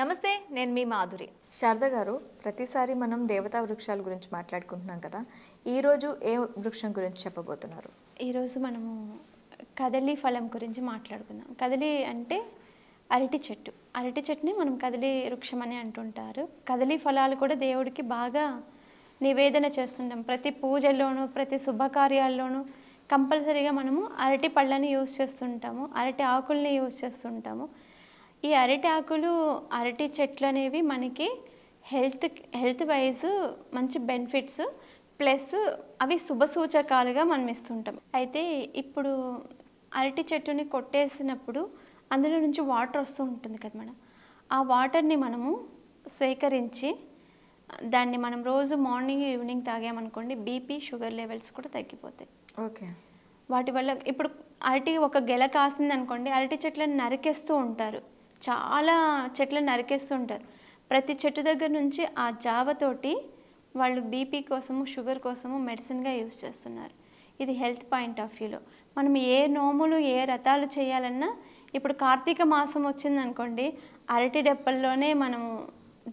నమస్తే నేను మీ మాధురి శారద గారు ప్రతిసారి మనం దేవతా వృక్షాల గురించి మాట్లాడుకుంటున్నాం కదా ఈరోజు ఏ వృక్షం గురించి చెప్పబోతున్నారు ఈరోజు మనము కదలి ఫలం గురించి మాట్లాడుకుందాం కదలి అంటే అరటి చెట్టు అరటి చెట్టుని మనం కదలి వృక్షం అని అంటుంటారు కదలి ఫలాలు కూడా దేవుడికి బాగా నివేదన చేస్తుంటాం ప్రతి పూజల్లోనూ ప్రతి శుభకార్యాల్లోనూ కంపల్సరీగా మనము అరటి పళ్ళని యూజ్ చేస్తుంటాము అరటి ఆకుల్ని యూజ్ చేస్తుంటాము ఈ అరటి ఆకులు అరటి చెట్లు అనేవి మనకి హెల్త్ హెల్త్ వైజ్ మంచి బెనిఫిట్స్ ప్లస్ అవి శుభ సూచకాలుగా మనం ఇస్తుంటాం అయితే ఇప్పుడు అరటి చెట్టుని కొట్టేసినప్పుడు అందులో నుంచి వాటర్ వస్తూ ఉంటుంది కదా మేడం ఆ వాటర్ని మనము స్వీకరించి దాన్ని మనం రోజు మార్నింగ్ ఈవినింగ్ తాగామనుకోండి బీపీ షుగర్ లెవెల్స్ కూడా తగ్గిపోతాయి ఓకే వాటి వల్ల ఇప్పుడు అరటి ఒక గెల కాసింది అనుకోండి అరటి చెట్లను నరికేస్తూ ఉంటారు చాలా చెట్లు నరికేస్తుంటారు ప్రతి చెట్టు దగ్గర నుంచి ఆ జావతోటి వాళ్ళు బీపీ కోసము షుగర్ కోసము మెడిసిన్గా యూజ్ చేస్తున్నారు ఇది హెల్త్ పాయింట్ ఆఫ్ వ్యూలో మనం ఏ నోములు ఏ రథాలు చేయాలన్నా ఇప్పుడు కార్తీక మాసం వచ్చిందనుకోండి అరటి డెప్పల్లోనే మనము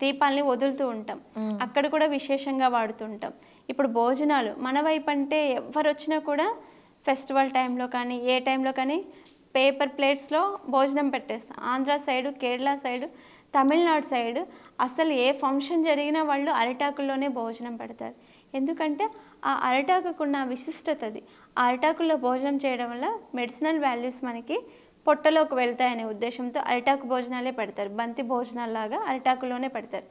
దీపాలని వదులుతూ ఉంటాం అక్కడ కూడా విశేషంగా వాడుతుంటాం ఇప్పుడు భోజనాలు మన వైపు అంటే ఎవరు వచ్చినా కూడా ఫెస్టివల్ టైంలో కానీ ఏ టైంలో కానీ పేపర్ ప్లేట్స్లో భోజనం పెట్టేస్తాం Andhra side Kerala side Tamil Nadu side అసలు ఏ ఫంక్షన్ జరిగినా వాళ్ళు అరిటాకుల్లోనే భోజనం పెడతారు ఎందుకంటే ఆ అరిటాకుకున్న విశిష్టతది ఆ అరిటాకుల్లో భోజనం చేయడం వల్ల మెడిసినల్ వాల్యూస్ మనకి పొట్టలోకి వెళ్తాయనే ఉద్దేశంతో అరిటాకు భోజనాలే పెడతారు బంతి భోజనాల్లాగా అరిటాకులోనే పెడతారు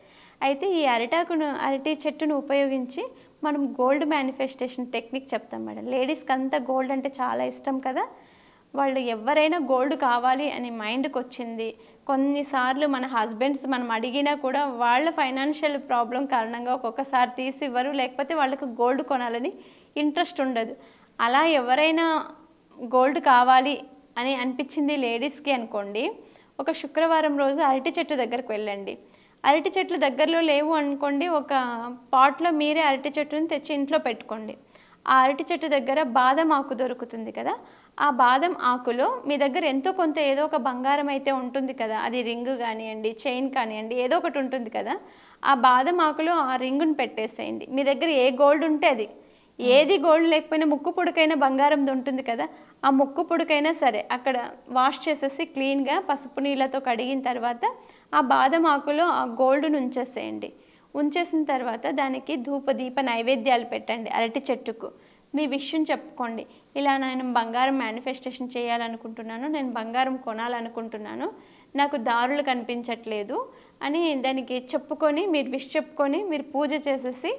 అయితే ఈ అరిటాకును అరటి చెట్టును ఉపయోగించి మనం గోల్డ్ మేనిఫెస్టేషన్ టెక్నిక్ చెప్తాం మేడం లేడీస్కి అంతా గోల్డ్ అంటే చాలా ఇష్టం కదా వాళ్ళు ఎవరైనా గోల్డ్ కావాలి అని మైండ్కి వచ్చింది కొన్నిసార్లు మన హస్బెండ్స్ మనం అడిగినా కూడా వాళ్ళ ఫైనాన్షియల్ ప్రాబ్లం కారణంగా ఒక్కొక్కసారి తీసి ఇవ్వరు లేకపోతే వాళ్ళకి గోల్డ్ కొనాలని ఇంట్రెస్ట్ ఉండదు అలా ఎవరైనా గోల్డ్ కావాలి అని అనిపించింది లేడీస్కి అనుకోండి ఒక శుక్రవారం రోజు అరటి చెట్టు దగ్గరకు వెళ్ళండి అరటి చెట్లు దగ్గరలో లేవు అనుకోండి ఒక పాట్లో మీరే అరటి చెట్టుని తెచ్చి ఇంట్లో పెట్టుకోండి ఆ అరటి చెట్టు దగ్గర బాదం ఆకు దొరుకుతుంది కదా ఆ బాదం ఆకులో మీ దగ్గర ఎంతో కొంత ఏదో ఒక బంగారం అయితే ఉంటుంది కదా అది రింగు కానివ్వండి చైన్ కానివ్వండి ఏదో ఒకటి ఉంటుంది కదా ఆ బాదం ఆకులో ఆ రింగును పెట్టేసేయండి మీ దగ్గర ఏ గోల్డ్ ఉంటే అది ఏది గోల్డ్ లేకపోయినా ముక్కు పొడికైనా బంగారంది ఉంటుంది కదా ఆ ముక్కు పొడికైనా సరే అక్కడ వాష్ చేసేసి క్లీన్గా పసుపు నీళ్ళతో కడిగిన తర్వాత ఆ బాదం ఆకులో ఆ గోల్డ్ను ఉంచేసేయండి ఉంచేసిన తర్వాత దానికి ధూప దీప నైవేద్యాలు పెట్టండి అరటి చెట్టుకు మీ విషయం చెప్పుకోండి ఇలా నేను బంగారం మేనిఫెస్టేషన్ చేయాలనుకుంటున్నాను నేను బంగారం కొనాలనుకుంటున్నాను నాకు దారులు కనిపించట్లేదు అని దానికి చెప్పుకొని మీరు విష్ చెప్పుకొని మీరు పూజ చేసేసి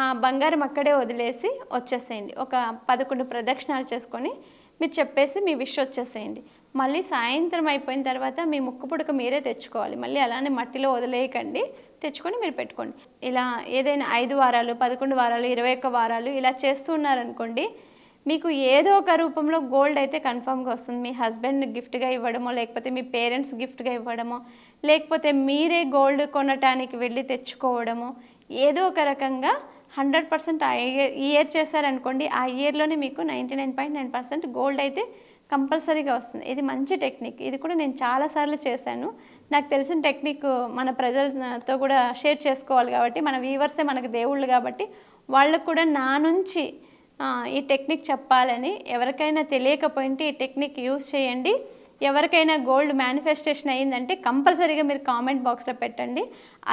ఆ బంగారం అక్కడే వదిలేసి వచ్చేసేయండి ఒక పదకొండు ప్రదక్షిణాలు చేసుకొని మీరు చెప్పేసి మీ విష్ వచ్చేసేయండి మళ్ళీ సాయంత్రం అయిపోయిన తర్వాత మీ ముక్కు పుడక మీరే తెచ్చుకోవాలి మళ్ళీ అలానే మట్టిలో వదిలేయకండి తెచ్చుకొని మీరు పెట్టుకోండి ఇలా ఏదైనా ఐదు వారాలు పదకొండు వారాలు ఇరవై ఒక్క వారాలు ఇలా చేస్తూ ఉన్నారనుకోండి మీకు ఏదో ఒక రూపంలో గోల్డ్ అయితే కన్ఫామ్గా వస్తుంది మీ హస్బెండ్ గిఫ్ట్గా ఇవ్వడమో లేకపోతే మీ పేరెంట్స్ గిఫ్ట్గా ఇవ్వడమో లేకపోతే మీరే గోల్డ్ కొనటానికి వెళ్ళి తెచ్చుకోవడము ఏదో ఒక రకంగా హండ్రెడ్ పర్సెంట్ ఆ ఇయర్ ఇయర్ చేశారనుకోండి ఆ ఇయర్లోనే మీకు ninety nine point nine percent gold అయితే కంపల్సరీగా వస్తుంది ఇది మంచి టెక్నిక్ ఇది కూడా నేను చాలాసార్లు చేశాను నాకు తెలిసిన టెక్నిక్ మన ప్రజలతో కూడా షేర్ చేసుకోవాలి కాబట్టి మన వీవర్సే మనకు దేవుళ్ళు కాబట్టి వాళ్ళకు కూడా నా నుంచి ఈ టెక్నిక్ చెప్పాలని ఎవరికైనా తెలియకపోయింటే ఈ టెక్నిక్ యూస్ చేయండి ఎవరికైనా గోల్డ్ మేనిఫెస్టేషన్ అయ్యిందంటే కంపల్సరీగా మీరు కామెంట్ బాక్స్లో పెట్టండి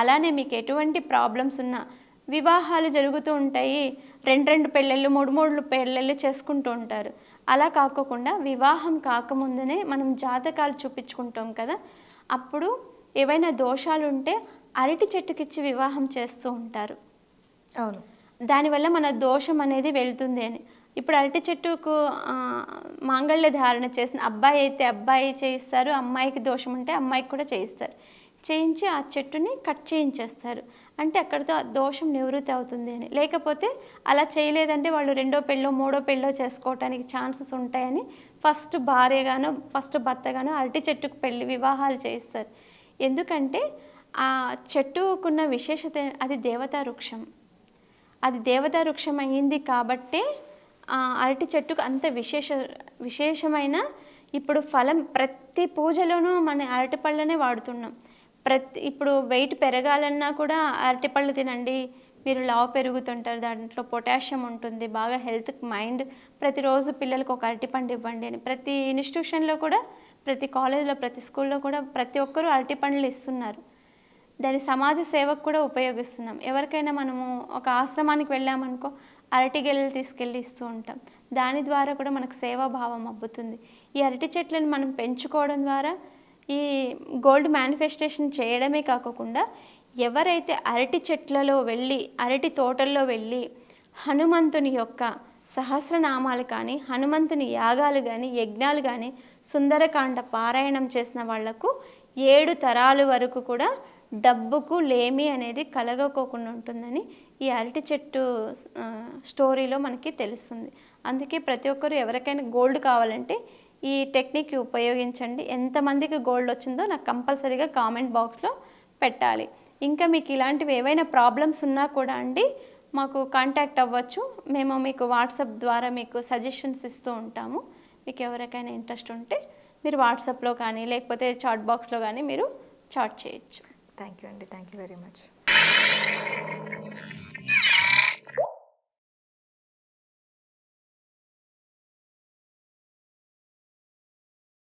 అలానే మీకు ఎటువంటి ప్రాబ్లమ్స్ ఉన్నా వివాహాలు జరుగుతూ ఉంటాయి రెండు రెండు పెళ్ళిళ్ళు మూడు మూడు పెళ్ళిళ్ళు చేసుకుంటూ ఉంటారు అలా కాకోకుండా వివాహం కాకముందునే మనం జాతకాలు చూపించుకుంటాం కదా అప్పుడు ఏవైనా దోషాలుంటే అరటి చెట్టుకిచ్చి వివాహం చేస్తూ ఉంటారు అవును దానివల్ల మన దోషం అనేది వెళ్తుంది అని ఇప్పుడు అరటి చెట్టుకు మాంగళ్య ధారణ చేసిన అబ్బాయి అయితే అబ్బాయి చేయిస్తారు అమ్మాయికి దోషం ఉంటే అమ్మాయికి కూడా చేయిస్తారు చేయించి ఆ చెట్టుని కట్ చేయించేస్తారు అంటే అక్కడితో దోషం నివృత్తి అవుతుంది అని లేకపోతే అలా చేయలేదంటే వాళ్ళు రెండో పెళ్ళో మూడో పెళ్ళో చేసుకోవటానికి ఛాన్సెస్ ఉంటాయని ఫస్ట్ భార్యగానో ఫస్ట్ భర్తగానో అరటి చెట్టుకు పెళ్ళి వివాహాలు చేయిస్తారు ఎందుకంటే ఆ చెట్టుకున్న విశేషత అది దేవతా వృక్షం అది దేవతా వృక్షం అయ్యింది కాబట్టే అరటి చెట్టుకు అంత విశేష విశేషమైన ఇప్పుడు ఫలం ప్రతి పూజలోనూ మన అరటి పళ్ళనే వాడుతున్నాం ప్రతి ఇప్పుడు వెయిట్ పెరగాలన్నా కూడా అరటిపళ్ళు తినండి మీరు లావు పెరుగుతుంటారు దాంట్లో పొటాషియం ఉంటుంది బాగా హెల్త్కి మైండ్ ప్రతిరోజు పిల్లలకు ఒక అరటిపండు ఇవ్వండి అని ప్రతి ఇన్స్టిట్యూషన్లో కూడా ప్రతి కాలేజ్లో ప్రతి స్కూల్లో కూడా ప్రతి ఒక్కరూ అరటిపండ్లు ఇస్తున్నారు దాని సమాజ సేవకు కూడా ఉపయోగిస్తున్నాం ఎవరికైనా మనము ఒక ఆశ్రమానికి వెళ్ళామనుకో అరటి గెలలు తీసుకెళ్ళి ఇస్తూ ఉంటాం దాని ద్వారా కూడా మనకు సేవాభావం అబ్బుతుంది ఈ అరటి చెట్లను మనం పెంచుకోవడం ద్వారా ఈ గోల్డ్ మ్యానిఫెస్టేషన్ చేయడమే కాకుండా ఎవరైతే అరటి చెట్లలో వెళ్ళి అరటి తోటల్లో వెళ్ళి హనుమంతుని యొక్క సహస్రనామాలు కానీ హనుమంతుని యాగాలు కానీ యజ్ఞాలు కానీ సుందరకాండ పారాయణం చేసిన వాళ్లకు ఏడు తరాల వరకు కూడా డబ్బుకు లేమి అనేది కలగకోకుండా ఉంటుందని ఈ అరటి చెట్టు స్టోరీలో మనకి తెలుస్తుంది అందుకే ప్రతి ఒక్కరు ఎవరికైనా గోల్డ్ కావాలంటే ఈ టెక్నిక్ ఉపయోగించండి ఎంతమందికి గోల్డ్ వచ్చిందో నాకు కంపల్సరీగా కామెంట్ బాక్స్లో పెట్టాలి ఇంకా మీకు ఇలాంటివి ఏవైనా ప్రాబ్లమ్స్ ఉన్నా కూడా అండి మాకు కాంటాక్ట్ అవ్వచ్చు మేము మీకు వాట్సాప్ ద్వారా మీకు సజెషన్స్ ఇస్తూ ఉంటాము మీకు ఎవరికైనా ఇంట్రెస్ట్ ఉంటే మీరు వాట్సాప్లో కానీ లేకపోతే చాట్ బాక్స్లో కానీ మీరు చాట్ చేయొచ్చు థ్యాంక్ యూ అండి థ్యాంక్ యూ వెరీ మచ్